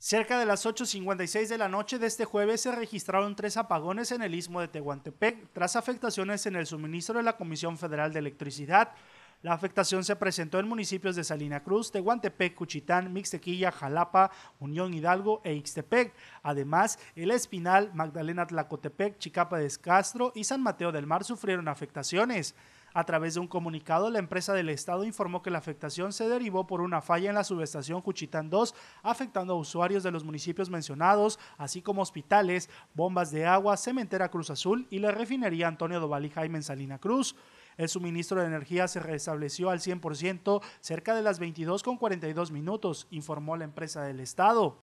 Cerca de las 8.56 de la noche de este jueves se registraron tres apagones en el istmo de Tehuantepec tras afectaciones en el suministro de la Comisión Federal de Electricidad. La afectación se presentó en municipios de Salina Cruz, Tehuantepec, Cuchitán, Mixtequilla, Jalapa, Unión Hidalgo e Ixtepec. Además, El Espinal, Magdalena Tlacotepec, Chicapa de Escastro y San Mateo del Mar sufrieron afectaciones. A través de un comunicado, la empresa del Estado informó que la afectación se derivó por una falla en la subestación Cuchitán 2, afectando a usuarios de los municipios mencionados, así como hospitales, bombas de agua, cementera Cruz Azul y la refinería Antonio Doval y Jaime Salina Cruz. El suministro de energía se restableció al 100% cerca de las 22.42 minutos, informó la empresa del Estado.